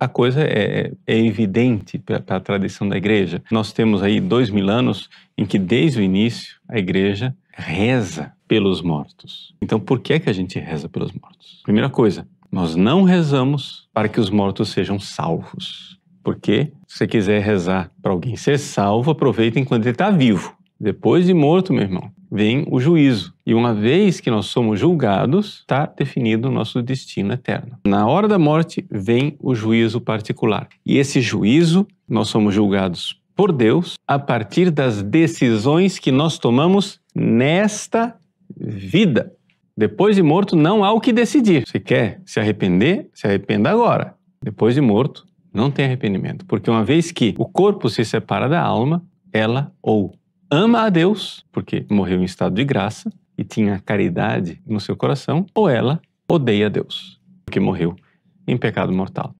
a coisa é, é, é evidente para a tradição da igreja. Nós temos aí dois mil anos em que, desde o início, a igreja reza pelos mortos. Então, por que, é que a gente reza pelos mortos? Primeira coisa, nós não rezamos para que os mortos sejam salvos. Porque se você quiser rezar para alguém ser salvo, aproveita enquanto ele está vivo. Depois de morto, meu irmão, vem o juízo. E uma vez que nós somos julgados, está definido o nosso destino eterno. Na hora da morte vem o juízo particular. E esse juízo, nós somos julgados por Deus a partir das decisões que nós tomamos nesta vida. Depois de morto, não há o que decidir. Você quer se arrepender? Se arrependa agora. Depois de morto, não tem arrependimento. Porque uma vez que o corpo se separa da alma, ela ou ama a Deus, porque morreu em estado de graça e tinha caridade no seu coração, ou ela odeia a Deus, porque morreu em pecado mortal.